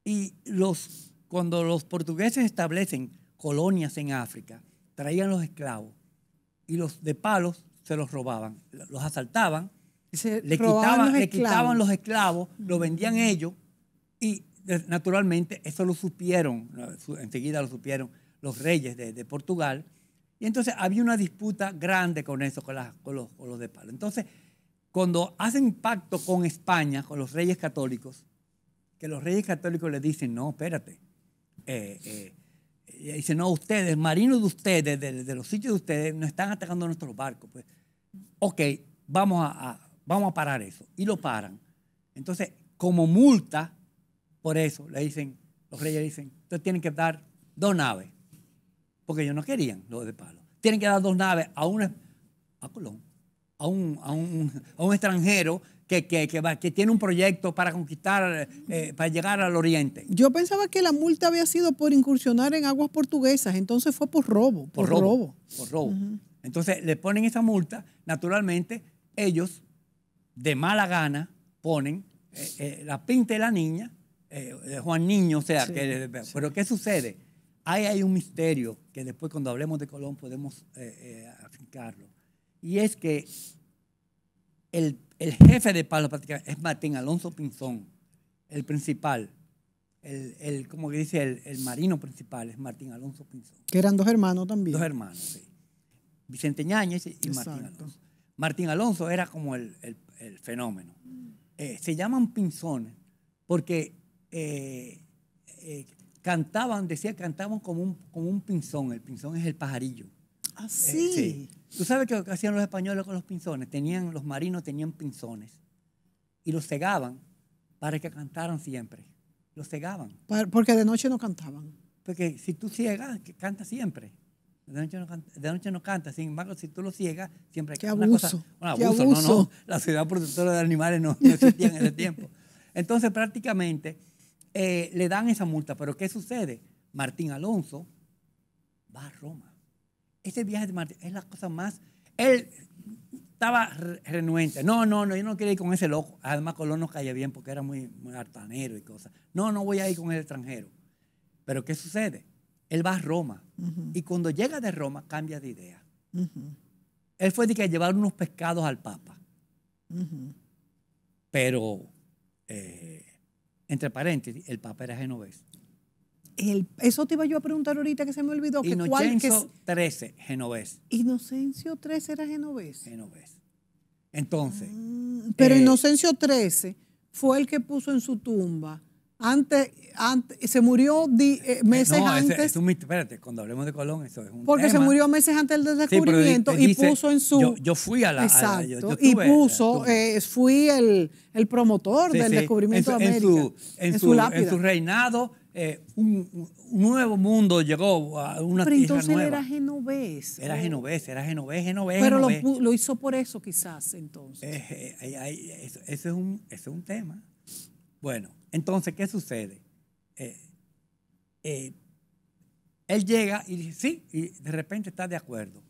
Y los, cuando los portugueses establecen colonias en África, traían los esclavos y los de palos se los robaban, los asaltaban, le, quitaban los, esclavos, los vendían ellos y eh, naturalmente eso lo supieron, enseguida lo supieron los reyes de, Portugal. Y entonces había una disputa grande con eso, con, los, de palos. Entonces, cuando hacen pacto con España, con los reyes católicos, que los reyes católicos le dicen, no, espérate, eh, eh, y dice, no, ustedes, marinos de ustedes, de, los sitios de ustedes, nos están atacando nuestros barcos. Pues, ok, vamos a, vamos a parar eso. Y lo paran. Entonces, como multa, por eso, le dicen, los reyes dicen, ustedes tienen que dar dos naves, porque ellos no querían los de palo. Tienen que dar dos naves a, un a Colón, a un, a, un, a un extranjero que, tiene un proyecto para conquistar, eh, para llegar al oriente. Yo pensaba que la multa había sido por incursionar en aguas portuguesas, entonces fue por robo. Por, robo, Por robo. Entonces le ponen esa multa, naturalmente ellos de mala gana ponen eh, eh, la pinta de la niña, de Juan Niño, o sea, que, pero ¿qué sucede? Ahí hay un misterio que después cuando hablemos de Colón podemos afincarlo. Y es que el el jefe de palo es Martín Alonso Pinzón, el principal. El, como dice, el, marino principal es Martín Alonso Pinzón. Que eran dos hermanos también. Dos hermanos, sí. Vicente Ñañez y Martín Alonso. Martín Alonso era como el, fenómeno. Eh, se llaman pinzones porque eh, eh, cantaban, decía, cantaban como un pinzón. El pinzón es el pajarillo. Así. Ah, eh, tú sabes que hacían los españoles con los pinzones. Tenían, los marinos tenían pinzones y los cegaban para que cantaran siempre. Los cegaban. Porque de noche no cantaban. Porque si tú ciegas, canta siempre. De noche, no canta, sin embargo, si tú lo ciegas, siempre hay una cosa, abuso, qué abuso. No, no, la ciudad protectora de animales no, existía en ese tiempo. Entonces, prácticamente, eh, le dan esa multa. Pero ¿qué sucede? Martín Alonso va a Roma. Ese viaje de Marte es la cosa más... Él estaba renuente. No, no, no, yo no quería ir con ese loco. Además, Colón no caía bien porque era muy, hartanero y cosas. No, no voy a ir con el extranjero. Pero ¿qué sucede? Él va a Roma. Y cuando llega de Roma, cambia de idea. Él fue de que llevaron unos pescados al Papa. Pero, eh, entre paréntesis, el Papa era genovés eso te iba yo a preguntar ahorita que se me olvidó. Que Inocencio cuál, 13, genovés. Inocencio XIII era genovés. Genovés. Entonces. Ah, pero eh, Inocencio XIII fue el que puso en su tumba. Antes, se murió eh, eh, meses antes. es un, espérate, cuando hablemos de Colón, eso es un Porque se murió meses antes del descubrimiento y puso en su. Yo, fui a la. Exacto. y puso, fui el, el promotor del descubrimiento de América. En su, en, en su reinado eh, un, nuevo mundo llegó a una Pero entonces Él era genovés. Era genovés, era genovés, genovés. Pero Lo, hizo por eso quizás entonces. Eh, eh, Ese eso, es un, eso es un tema. Bueno, entonces, ¿qué sucede? él llega y dice, sí, y de repente está de acuerdo.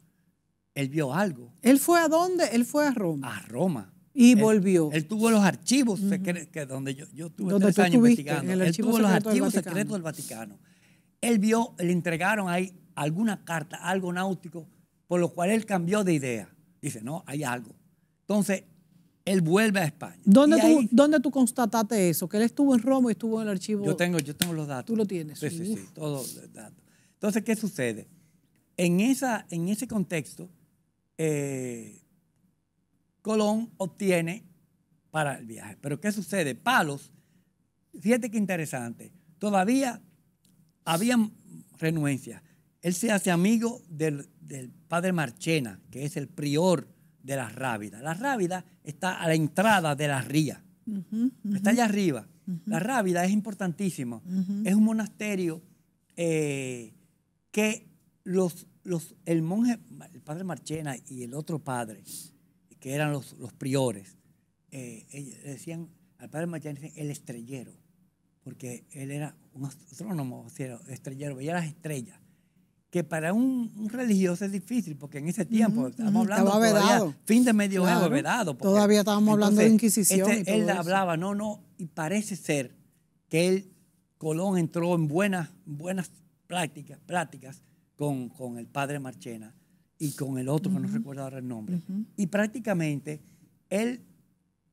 Él vio algo. ¿Él fue a dónde? Él fue a Roma. A Roma. Y volvió. Él tuvo los archivos que donde yo, yo años investigando. Él tuvo los archivos secretos del Vaticano. Él vio, le entregaron ahí alguna carta, algo náutico, por lo cual él cambió de idea. Dice, no, hay algo. Entonces, él vuelve a España. ¿Dónde, tú, tú constataste eso? Que él estuvo en Roma y estuvo en el archivo. Yo tengo, yo tengo los datos. Tú lo tienes. Sí, sí, sí, todos los datos. Entonces, ¿qué sucede? En, esa, en ese contexto, eh, Colón obtiene para el viaje. Pero ¿qué sucede? Palos, fíjate qué interesante, todavía había renuencia. Él se hace amigo del, padre Marchena, que es el prior de la Rábida. La Rábida está a la entrada de la ría. Está allá arriba. La Rábida es importantísimo. Es un monasterio eh, que los, los, el monje, el padre Marchena y el otro padre, que eran los, priores, eh, decían al padre Marchena, el estrellero, porque él era un astrónomo, o sea, estrellero, veía las estrellas que para un, religioso es difícil, porque en ese tiempo, estamos hablando fin de medio claro, todavía estábamos hablando de Inquisición. Este, él hablaba, no, no, y parece ser que él, Colón entró en buenas, buenas prácticas, prácticas con, con el padre Marchena, y con el otro, que no recuerdo ahora el nombre. Y prácticamente él,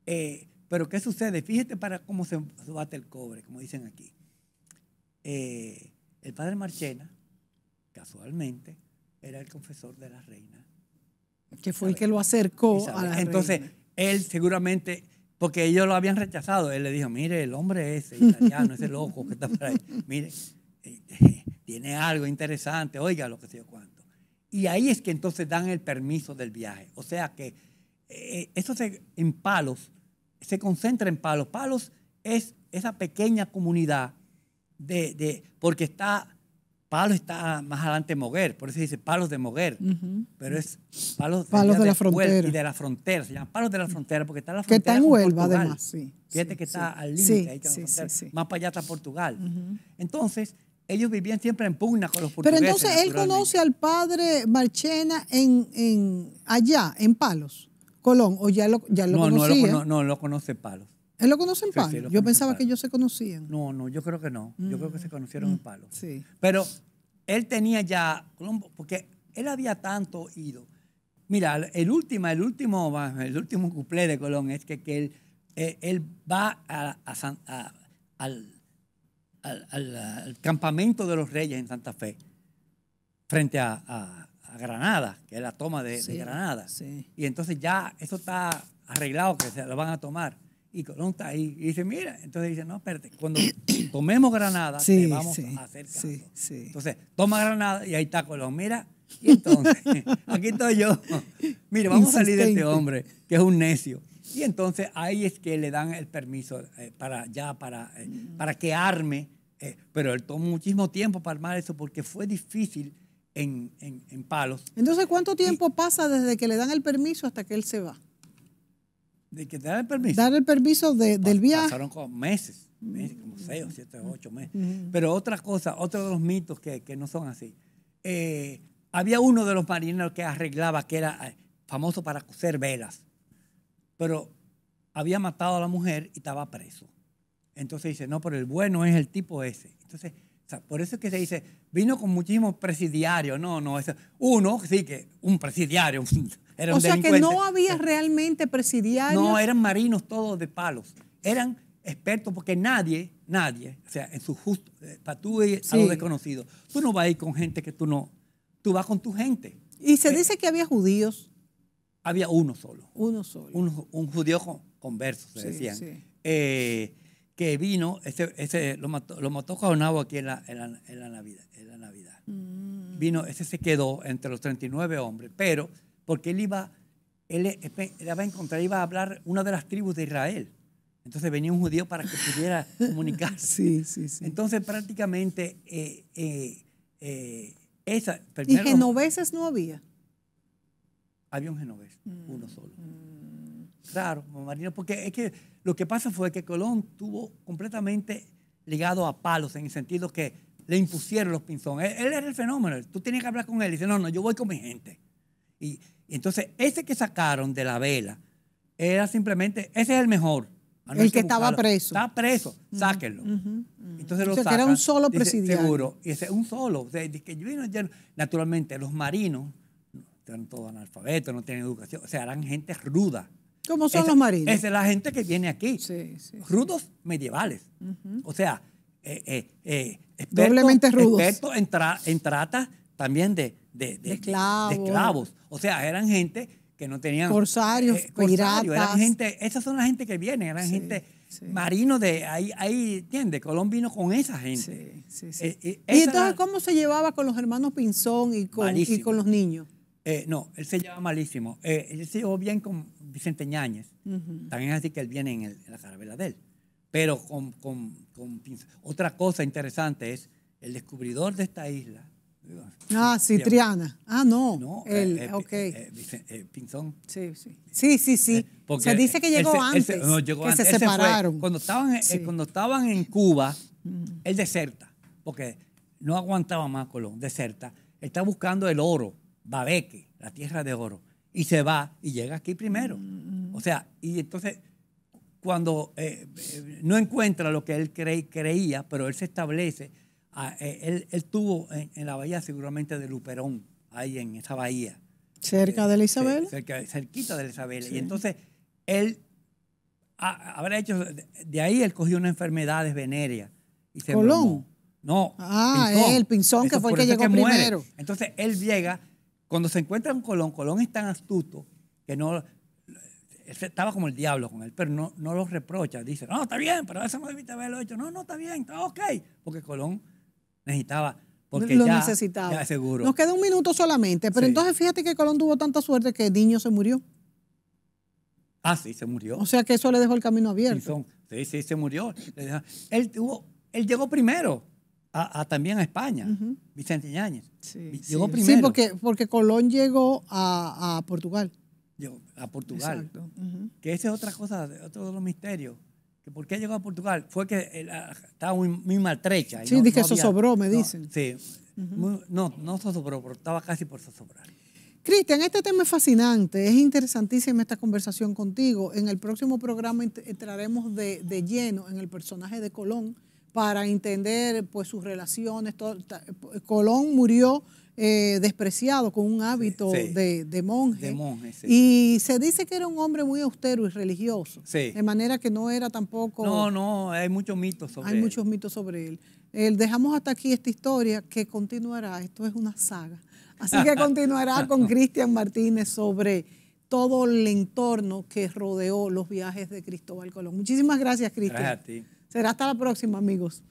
eh, pero ¿qué sucede? Fíjate para cómo se bate el cobre, como dicen aquí. Eh, el padre Marchena, casualmente, era el confesor de la reina. Que fue el que lo acercó a la Entonces, él seguramente, porque ellos lo habían rechazado, él le dijo, mire, el hombre ese italiano, ese loco que está por ahí, mire, eh, tiene algo interesante, oiga lo que sé yo cuánto. Y ahí es que entonces dan el permiso del viaje. O sea que eh, eso se, en Palos, se concentra en Palos. Palos es esa pequeña comunidad de, porque está, Palos está más adelante de Moguer, por eso se dice Palos de Moguer, pero es Palos, de, la frontera. Y de la frontera, se llama Palos de la frontera porque está la frontera. Que está en Huelva además, sí. Fíjate que está al límite, ahí más para allá está Portugal. Entonces, ellos vivían siempre en pugna con los portugueses. Pero entonces él conoce al padre Marchena en, en allá, en Palos, Colón, o ya lo, ya lo no, conocía. No, lo, no, lo conoce Palos. ¿Él lo conoce en Palos? yo pensaba que ellos se conocían. No, no, yo creo que no. Yo creo que se mm, conocieron en mm, Palos. Sí. Pero él tenía ya, porque él había tanto ido. Mira, el último, el último, el último cuplé de Colón es que, que él, eh, él, va a, a, a, al al, campamento de los reyes en Santa Fe, frente a, Granada, que es la toma de, Granada. Y entonces ya eso está arreglado, que se lo van a tomar. Y Colón está ahí. Y dice, mira, entonces dice, no, espérate, cuando tomemos Granada, le vamos a hacer caso. Entonces, toma Granada y ahí está Colón. Mira, y entonces, aquí estoy yo. Mire, vamos a salir de este hombre, que es un necio. Y entonces ahí es que le dan el permiso eh, para ya, para, eh, mm. para que arme eh, pero él tomó muchísimo tiempo para armar eso porque fue difícil en, palos. Entonces, ¿cuánto tiempo pasa desde que le dan el permiso hasta que él se va? ¿De que dan el permiso? Dar el permiso del viaje. Pasaron como meses, meses como mm. seis siete ocho meses. Pero otra cosa, otro de los mitos que, no son así. Eh, había uno de los marineros que arreglaba, que era eh, famoso para coser velas, pero había matado a la mujer y estaba preso. Entonces dice, no, pero el bueno es el tipo ese. Entonces, por eso es que se dice, vino con muchísimos presidiarios. No, no, uno, sí, que un presidiario. Era un o sea que no había realmente presidiarios. No, eran marinos todos de palos. Eran expertos porque nadie, nadie, o sea, en su justo, eh, para tú ir a desconocido, tú no vas a ir con gente que tú no, tú vas con tu gente. Y se eh, dice que había judíos. Había uno solo. Uno solo. Un, judío converso, se decían. Eh, que vino, ese ese lo, mató, lo mató aquí en la, Navidad. Navidad. Mm. Vino, ese se quedó entre los 39 hombres, pero porque él iba, él, va a encontrar, iba a hablar una de las tribus de Israel. Entonces venía un judío para que pudiera comunicarse. sí, sí, sí. Entonces prácticamente eh, eh, eh, esa... ¿Y genoveses no había? Había un genovés, mm, uno solo. Mm. Claro, Marino, porque es que lo que pasa fue que Colón tuvo completamente ligado a palos en el sentido que le impusieron los pinzones. Él, era el fenómeno. Tú tenías que hablar con él dice, no, no, yo voy con mi gente. Y, entonces, ese que sacaron de la vela era simplemente, ese es el mejor. el que estaba preso. Está preso, sáquenlo. Entonces o sea, que era un solo presidente. seguro, y ese, un solo. que naturalmente, los marinos, eran están todos analfabetos, no tienen educación, o sea, eran gente ruda. ¿Cómo son los marinos? Esa es la gente que viene aquí. rudos medievales. O sea, eh, eh, eh expertos, rudos. Expertos en, trata también de, esclavos. O sea, eran gente que no tenían... Corsarios, eh, piratas. gente, esas son la gente que viene, eran gente... Marino de ahí, ahí ¿entiendes? Colón vino con esa gente. ¿Y entonces cómo se llevaba con los hermanos Pinzón y con, y con los niños? Eh, no, él se lleva malísimo. Eh, él se llevó bien con Vicente Ñáñez. También es así que él viene en, la carabela de él. Pero con, con, otra cosa interesante es el descubridor de esta isla. Ah, Citriana. Ah, no. no eh, Pinzón. Sí, sí. Sí, sí, sí. se dice que llegó antes. que se separaron. cuando, estaban, cuando estaban en Cuba, él deserta. Porque no aguantaba más Colón, deserta. Está buscando el oro Babeque, la tierra de oro, y se va y llega aquí primero. Mm. O sea, y entonces cuando eh, eh, no encuentra lo que él creía, pero él se establece, ah, eh, él, estuvo tuvo en, la bahía seguramente de Luperón, ahí en esa bahía. Cerca de la Isabel. Cerca, cerquita de la Isabel. Y entonces él ah, habrá hecho, de ahí él cogió una enfermedad venerea Y se Colón. No. Ah, el pinzón, que fue el que llegó primero. Entonces él llega cuando se encuentra con Colón, Colón es tan astuto que no estaba como el diablo con él, pero no, no los reprocha. Dice, no, está bien, pero eso no debiste haberlo hecho. No, no, está bien, está ok. Porque Colón necesitaba porque lo ya, necesitaba. seguro. Nos queda un minuto solamente, pero entonces fíjate que Colón tuvo tanta suerte que Niño se murió. Ah, sí, se murió. O sea que eso le dejó el camino abierto. Sí, sí, sí, se murió. Él, tuvo, él llegó primero también a España, Vicente Iñáñez. Sí, llegó primero. Sí, porque, porque Colón llegó a, Portugal. Llegó a Portugal. Que esa es otra cosa, otro de los misterios. Que ¿Por qué llegó a Portugal? Fue que ah, estaba muy, maltrecha. sí, dije, no sobró, me dicen. sí, no, no sobró, estaba casi por sobrar. Cristian, este tema es fascinante, es interesantísima esta conversación contigo. En el próximo programa entraremos de, de lleno en el personaje de Colón para entender pues sus relaciones. Todo, Colón murió eh, despreciado con un hábito De, monje. De Y se dice que era un hombre muy austero y religioso. De manera que no era tampoco... No, no, hay muchos mitos sobre hay él. muchos mitos sobre él. dejamos hasta aquí esta historia que continuará. Esto es una saga. Así que continuará con Cristian Martínez sobre todo el entorno que rodeó los viajes de Cristóbal Colón. Muchísimas gracias, Cristian. Gracias a ti. Será hasta la próxima, amigos.